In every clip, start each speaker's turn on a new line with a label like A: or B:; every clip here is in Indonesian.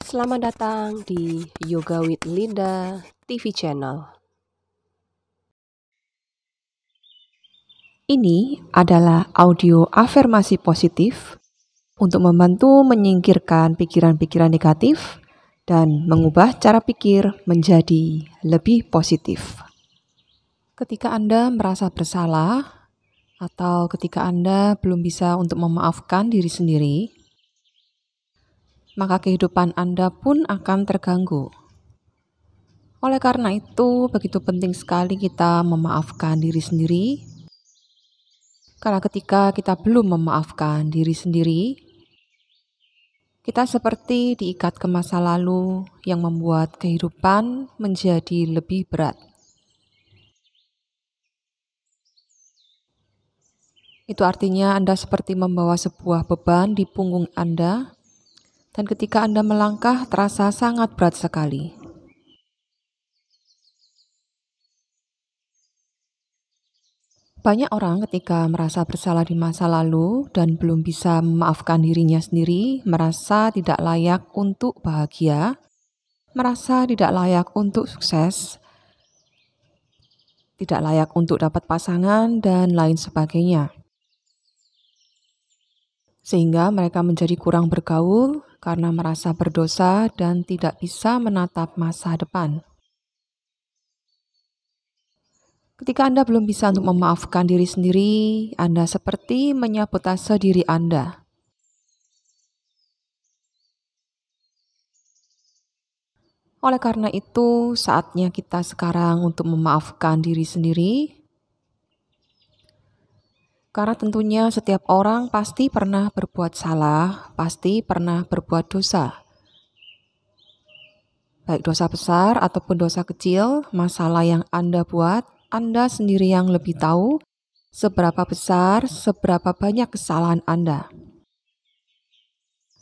A: Selamat datang di Yoga with Linda TV channel. Ini adalah audio afirmasi positif untuk membantu menyingkirkan pikiran-pikiran negatif dan mengubah cara pikir menjadi lebih positif. Ketika Anda merasa bersalah atau ketika Anda belum bisa untuk memaafkan diri sendiri, maka kehidupan Anda pun akan terganggu. Oleh karena itu, begitu penting sekali kita memaafkan diri sendiri. Karena ketika kita belum memaafkan diri sendiri, kita seperti diikat ke masa lalu yang membuat kehidupan menjadi lebih berat. Itu artinya Anda seperti membawa sebuah beban di punggung Anda, dan ketika Anda melangkah terasa sangat berat sekali. Banyak orang ketika merasa bersalah di masa lalu dan belum bisa memaafkan dirinya sendiri, merasa tidak layak untuk bahagia, merasa tidak layak untuk sukses, tidak layak untuk dapat pasangan, dan lain sebagainya sehingga mereka menjadi kurang bergaul karena merasa berdosa dan tidak bisa menatap masa depan. Ketika Anda belum bisa untuk memaafkan diri sendiri, Anda seperti menyabotase diri Anda. Oleh karena itu, saatnya kita sekarang untuk memaafkan diri sendiri karena tentunya setiap orang pasti pernah berbuat salah, pasti pernah berbuat dosa. Baik dosa besar ataupun dosa kecil, masalah yang Anda buat, Anda sendiri yang lebih tahu seberapa besar, seberapa banyak kesalahan Anda.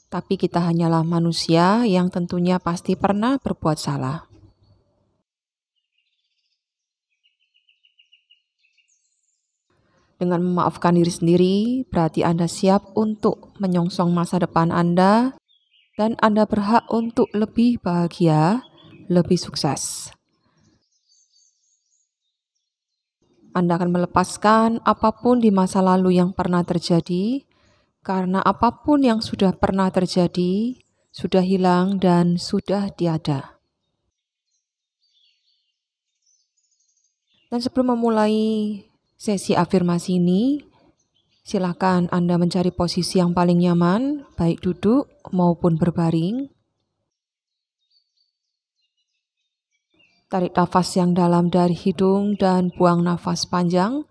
A: Tapi kita hanyalah manusia yang tentunya pasti pernah berbuat salah. Dengan memaafkan diri sendiri, berarti Anda siap untuk menyongsong masa depan Anda, dan Anda berhak untuk lebih bahagia, lebih sukses. Anda akan melepaskan apapun di masa lalu yang pernah terjadi, karena apapun yang sudah pernah terjadi sudah hilang dan sudah tiada. Dan sebelum memulai sesi afirmasi ini, silakan Anda mencari posisi yang paling nyaman, baik duduk maupun berbaring. Tarik nafas yang dalam dari hidung dan buang nafas panjang.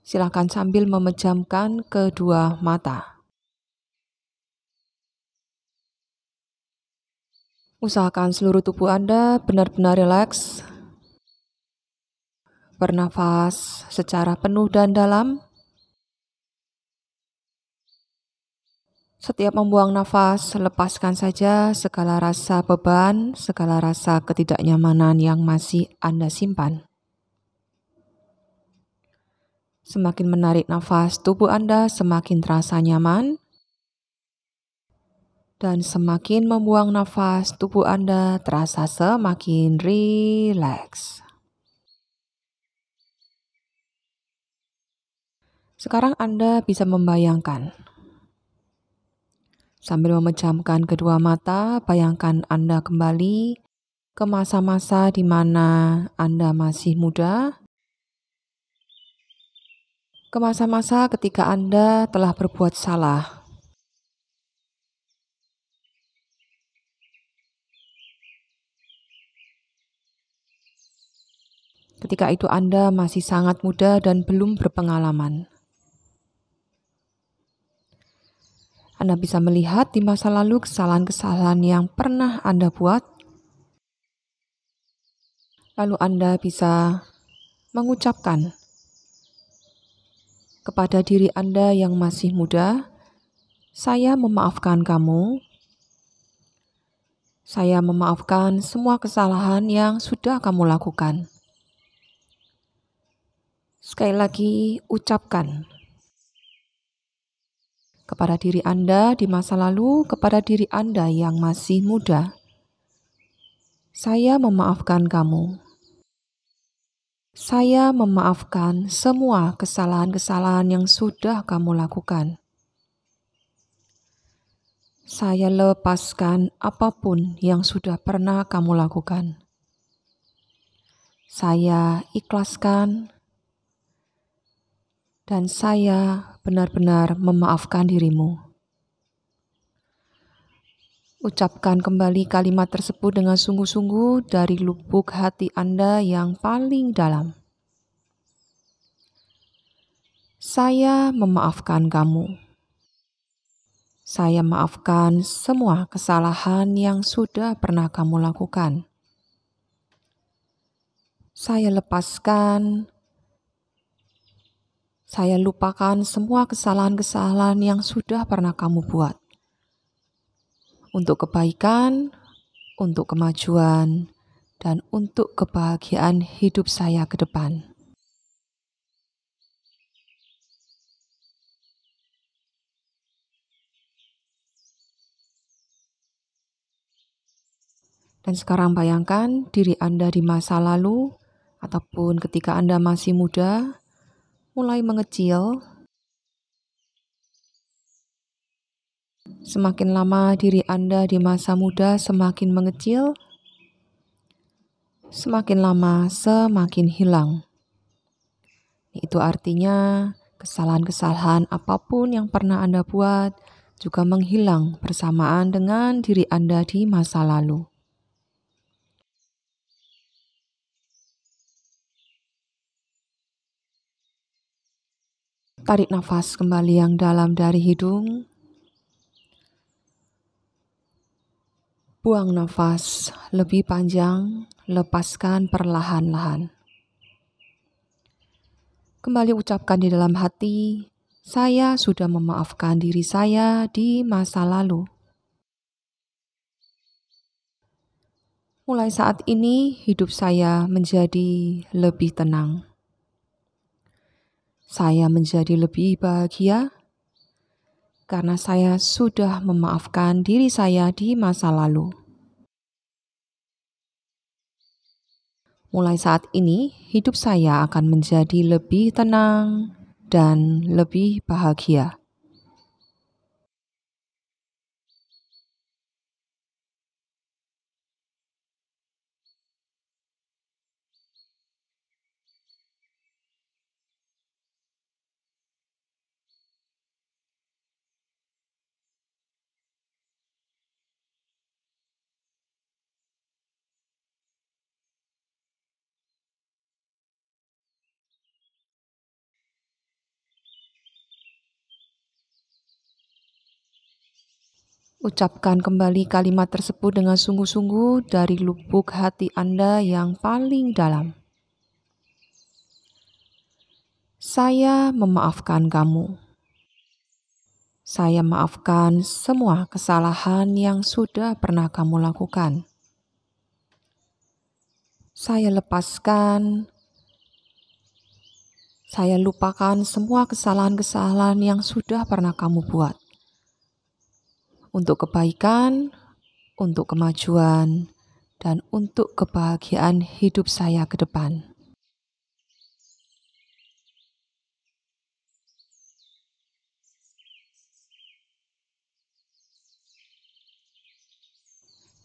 A: Silakan sambil memejamkan kedua mata. Usahakan seluruh tubuh Anda benar-benar rileks Bernafas secara penuh dan dalam. Setiap membuang nafas, lepaskan saja segala rasa beban, segala rasa ketidaknyamanan yang masih Anda simpan. Semakin menarik nafas, tubuh Anda semakin terasa nyaman, dan semakin membuang nafas, tubuh Anda terasa semakin rileks. Sekarang Anda bisa membayangkan. Sambil memejamkan kedua mata, bayangkan Anda kembali ke masa-masa di mana Anda masih muda, ke masa-masa ketika Anda telah berbuat salah. Ketika itu, Anda masih sangat muda dan belum berpengalaman. Anda bisa melihat di masa lalu kesalahan-kesalahan yang pernah Anda buat. Lalu Anda bisa mengucapkan kepada diri Anda yang masih muda, saya memaafkan kamu. Saya memaafkan semua kesalahan yang sudah kamu lakukan. Sekali lagi, ucapkan kepada diri Anda di masa lalu, kepada diri Anda yang masih muda. Saya memaafkan kamu. Saya memaafkan semua kesalahan-kesalahan yang sudah kamu lakukan. Saya lepaskan apapun yang sudah pernah kamu lakukan. Saya ikhlaskan, dan saya benar-benar memaafkan dirimu. Ucapkan kembali kalimat tersebut dengan sungguh-sungguh dari lubuk hati Anda yang paling dalam. Saya memaafkan kamu. Saya maafkan semua kesalahan yang sudah pernah kamu lakukan. Saya lepaskan saya lupakan semua kesalahan-kesalahan yang sudah pernah kamu buat. Untuk kebaikan, untuk kemajuan, dan untuk kebahagiaan hidup saya ke depan. Dan sekarang bayangkan diri Anda di masa lalu, ataupun ketika Anda masih muda, mulai mengecil, semakin lama diri Anda di masa muda semakin mengecil, semakin lama semakin hilang. Itu artinya kesalahan-kesalahan apapun yang pernah Anda buat juga menghilang bersamaan dengan diri Anda di masa lalu.
B: Tarik nafas
A: kembali yang dalam dari hidung. Buang nafas lebih panjang, lepaskan perlahan-lahan. Kembali ucapkan di dalam hati, saya sudah memaafkan diri saya di masa lalu. Mulai saat ini, hidup saya menjadi lebih tenang saya menjadi lebih bahagia karena saya sudah memaafkan diri saya di masa lalu. Mulai saat ini, hidup saya akan menjadi lebih tenang dan lebih bahagia. Ucapkan kembali kalimat tersebut dengan sungguh-sungguh dari lubuk hati Anda yang paling dalam. Saya memaafkan kamu. Saya maafkan semua kesalahan yang sudah pernah kamu lakukan. Saya lepaskan. Saya lupakan semua kesalahan-kesalahan yang sudah pernah kamu buat untuk kebaikan, untuk kemajuan, dan untuk kebahagiaan hidup saya ke depan.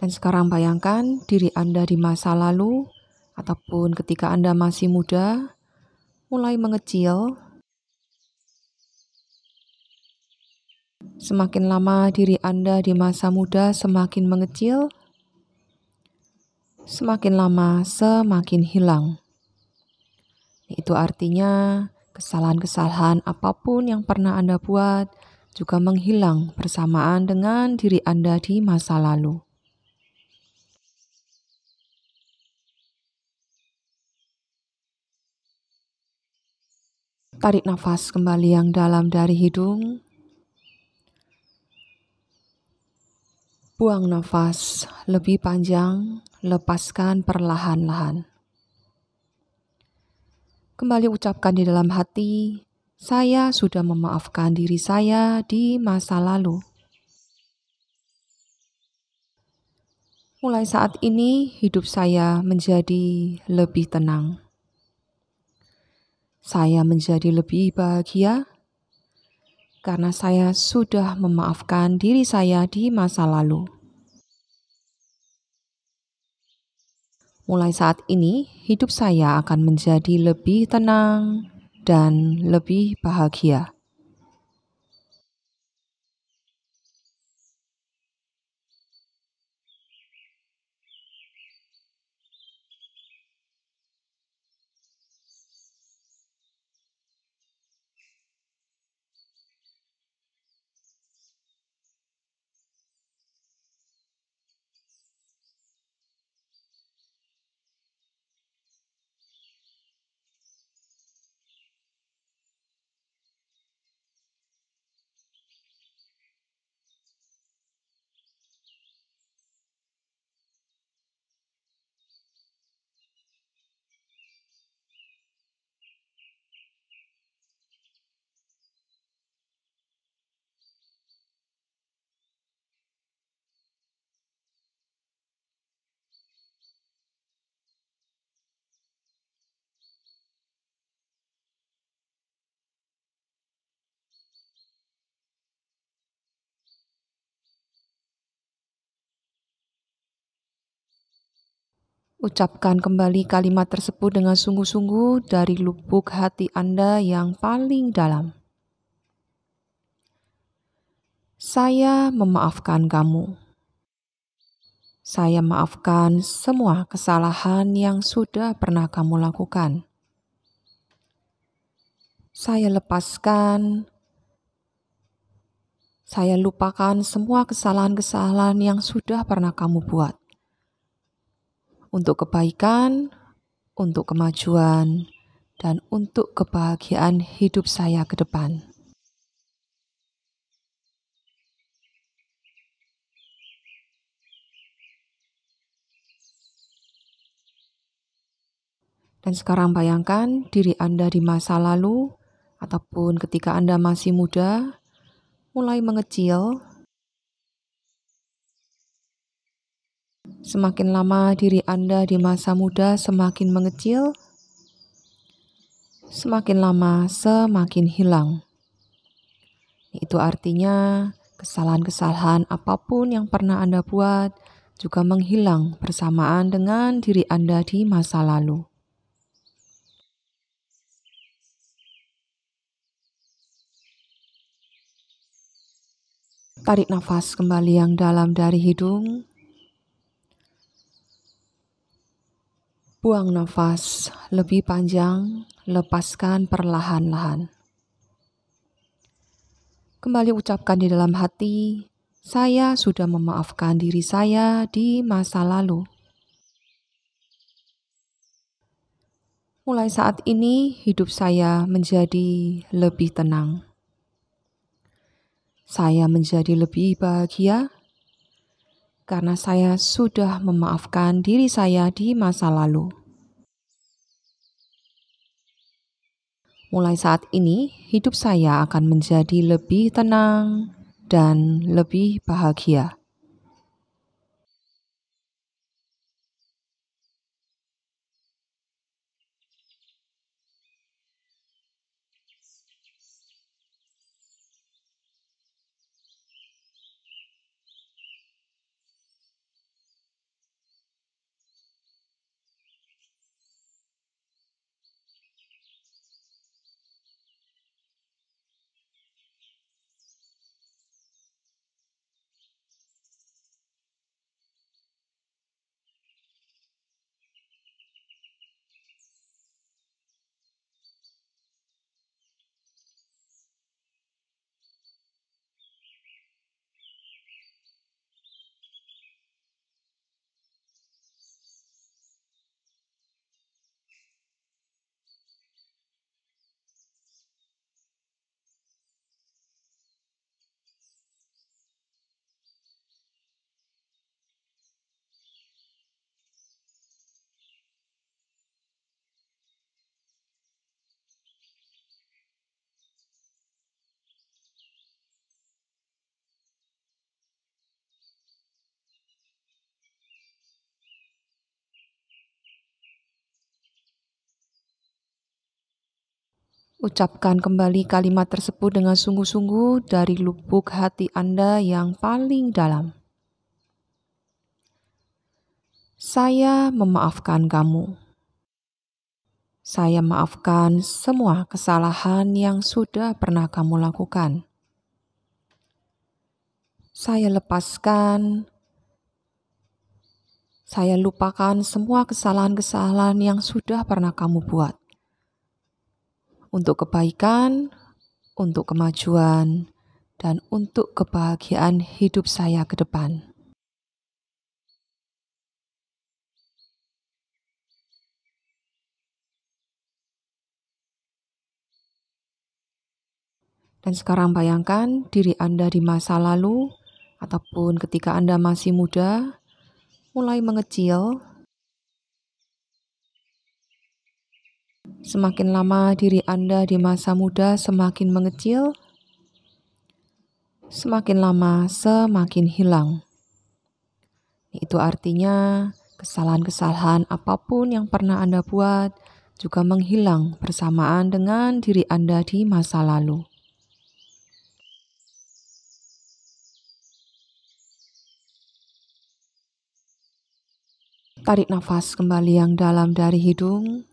A: Dan sekarang bayangkan diri Anda di masa lalu, ataupun ketika Anda masih muda, mulai mengecil Semakin lama diri Anda di masa muda semakin mengecil, semakin lama semakin hilang. Itu artinya kesalahan-kesalahan apapun yang pernah Anda buat juga menghilang bersamaan dengan diri Anda di masa lalu. Tarik nafas kembali yang dalam dari hidung. Buang nafas lebih panjang, lepaskan perlahan-lahan. Kembali ucapkan di dalam hati, saya sudah memaafkan diri saya di masa lalu. Mulai saat ini, hidup saya menjadi lebih tenang. Saya menjadi lebih bahagia karena saya sudah memaafkan diri saya di masa lalu. Mulai saat ini, hidup saya akan menjadi lebih tenang dan lebih bahagia. Ucapkan kembali kalimat tersebut dengan sungguh-sungguh dari lubuk hati Anda yang paling dalam. Saya memaafkan kamu. Saya maafkan semua kesalahan yang sudah pernah kamu lakukan. Saya lepaskan, saya lupakan semua kesalahan-kesalahan yang sudah pernah kamu buat untuk kebaikan, untuk kemajuan, dan untuk kebahagiaan hidup saya ke depan. Dan sekarang bayangkan diri Anda di masa lalu, ataupun ketika Anda masih muda, mulai mengecil Semakin lama diri Anda di masa muda semakin mengecil, semakin lama semakin hilang. Itu artinya kesalahan-kesalahan apapun yang pernah Anda buat juga menghilang bersamaan dengan diri Anda di masa lalu. Tarik nafas kembali yang dalam dari hidung. Buang nafas lebih panjang, lepaskan perlahan-lahan. Kembali ucapkan di dalam hati, saya sudah memaafkan diri saya di masa lalu. Mulai saat ini, hidup saya menjadi lebih tenang. Saya menjadi lebih bahagia karena saya sudah memaafkan diri saya di masa lalu. Mulai saat ini, hidup saya akan menjadi lebih tenang dan lebih bahagia. Ucapkan kembali kalimat tersebut dengan sungguh-sungguh dari lubuk hati Anda yang paling dalam. Saya memaafkan kamu. Saya maafkan semua kesalahan yang sudah pernah kamu lakukan. Saya lepaskan. Saya lupakan semua kesalahan-kesalahan yang sudah pernah kamu buat untuk kebaikan, untuk kemajuan, dan untuk kebahagiaan hidup saya ke depan. Dan sekarang bayangkan diri Anda di masa lalu, ataupun ketika Anda masih muda, mulai mengecil Semakin lama diri Anda di masa muda semakin mengecil, semakin lama semakin hilang. Itu artinya kesalahan-kesalahan apapun yang pernah Anda buat juga menghilang bersamaan dengan diri Anda di masa lalu. Tarik nafas kembali yang dalam dari hidung.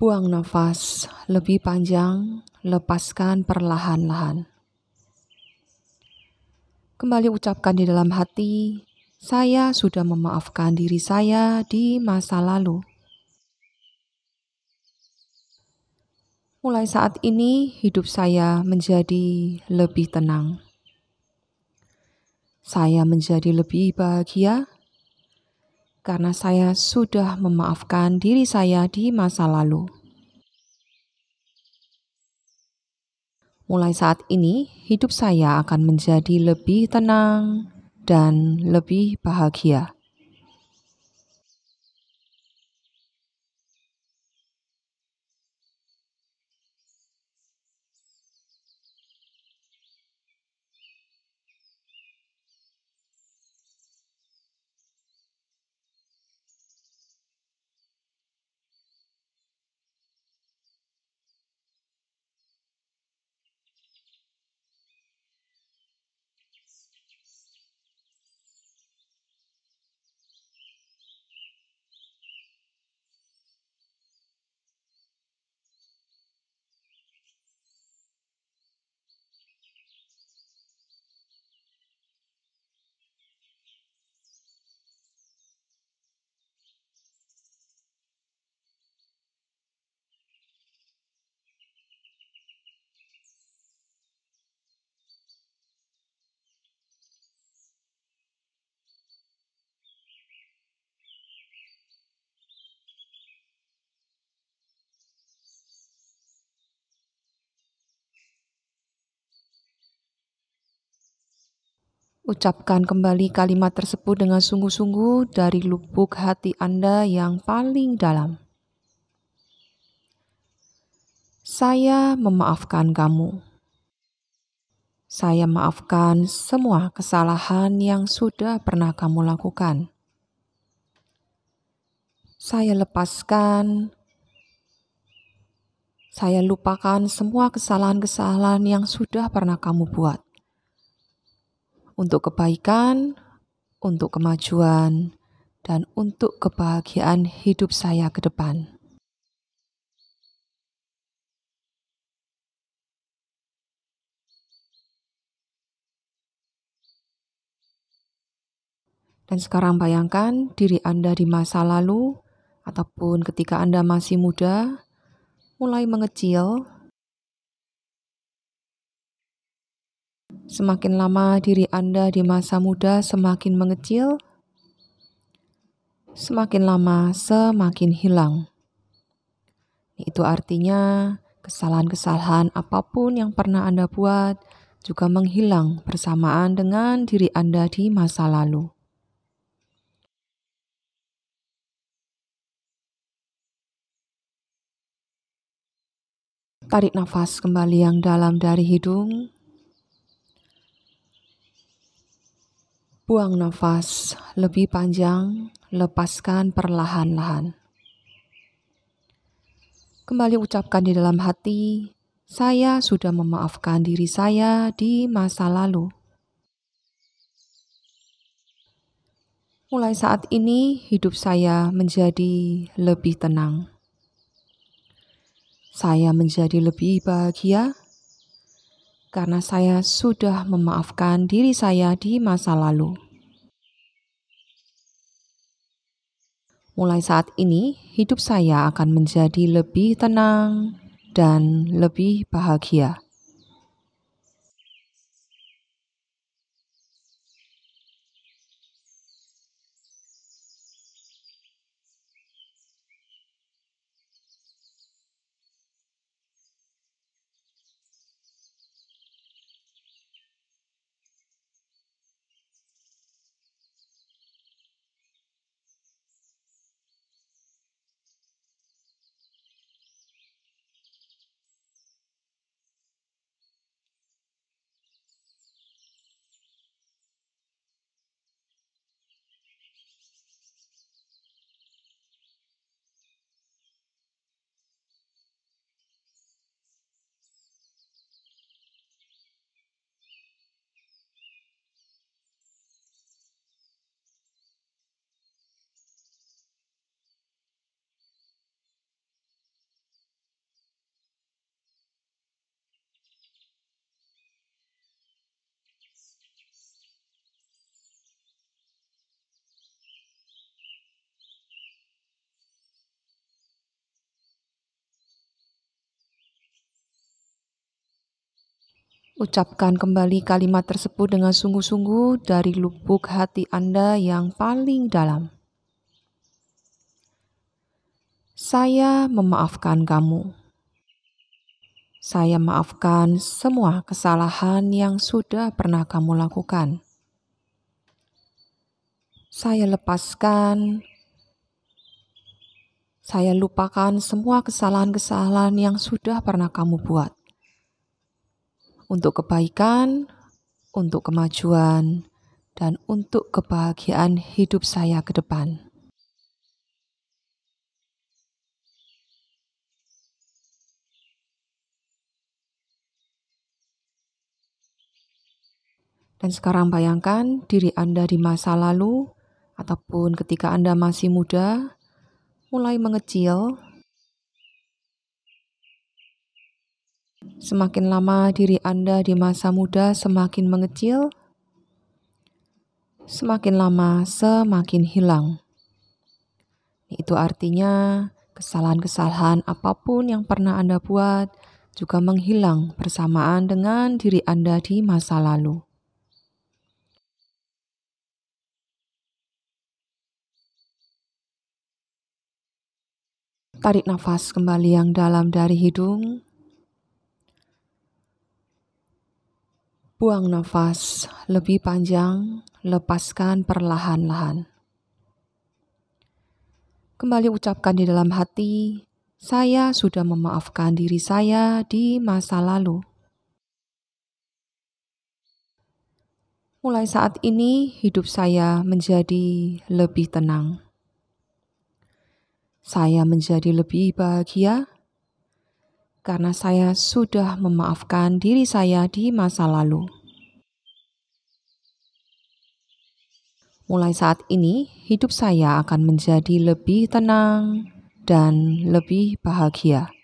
A: Buang nafas lebih panjang, lepaskan perlahan-lahan. Kembali ucapkan di dalam hati, saya sudah memaafkan diri saya di masa lalu. Mulai saat ini, hidup saya menjadi lebih tenang. Saya menjadi lebih bahagia karena saya sudah memaafkan diri saya di masa lalu. Mulai saat ini, hidup saya akan menjadi lebih tenang dan lebih bahagia. Ucapkan kembali kalimat tersebut dengan sungguh-sungguh dari lubuk hati Anda yang paling dalam. Saya memaafkan kamu. Saya maafkan semua kesalahan yang sudah pernah kamu lakukan. Saya lepaskan, saya lupakan semua kesalahan-kesalahan yang sudah pernah kamu buat untuk kebaikan, untuk kemajuan, dan untuk kebahagiaan hidup saya ke depan. Dan sekarang bayangkan diri Anda di masa lalu, ataupun ketika Anda masih muda, mulai mengecil Semakin lama diri Anda di masa muda semakin mengecil, semakin lama semakin hilang. Itu artinya kesalahan-kesalahan apapun yang pernah Anda buat juga menghilang bersamaan dengan diri Anda di masa lalu. Tarik nafas kembali yang dalam dari hidung. Buang nafas lebih panjang, lepaskan perlahan-lahan. Kembali ucapkan di dalam hati, saya sudah memaafkan diri saya di masa lalu. Mulai saat ini, hidup saya menjadi lebih tenang. Saya menjadi lebih bahagia karena saya sudah memaafkan diri saya di masa lalu. Mulai saat ini, hidup saya akan menjadi lebih tenang dan lebih bahagia. Ucapkan kembali kalimat tersebut dengan sungguh-sungguh dari lubuk hati Anda yang paling dalam. Saya memaafkan kamu. Saya maafkan semua kesalahan yang sudah pernah kamu lakukan. Saya lepaskan. Saya lupakan semua kesalahan-kesalahan yang sudah pernah kamu buat untuk kebaikan, untuk kemajuan, dan untuk kebahagiaan hidup saya ke depan. Dan sekarang bayangkan diri Anda di masa lalu, ataupun ketika Anda masih muda, mulai mengecil Semakin lama diri Anda di masa muda semakin mengecil, semakin lama semakin hilang. Itu artinya kesalahan-kesalahan apapun yang pernah Anda buat juga menghilang bersamaan dengan diri Anda di masa lalu. Tarik nafas kembali yang dalam dari hidung. Buang nafas lebih panjang, lepaskan perlahan-lahan. Kembali ucapkan di dalam hati, saya sudah memaafkan diri saya di masa lalu. Mulai saat ini, hidup saya menjadi lebih tenang. Saya menjadi lebih bahagia karena saya sudah memaafkan diri saya di masa lalu. Mulai saat ini, hidup saya akan menjadi lebih tenang dan lebih bahagia.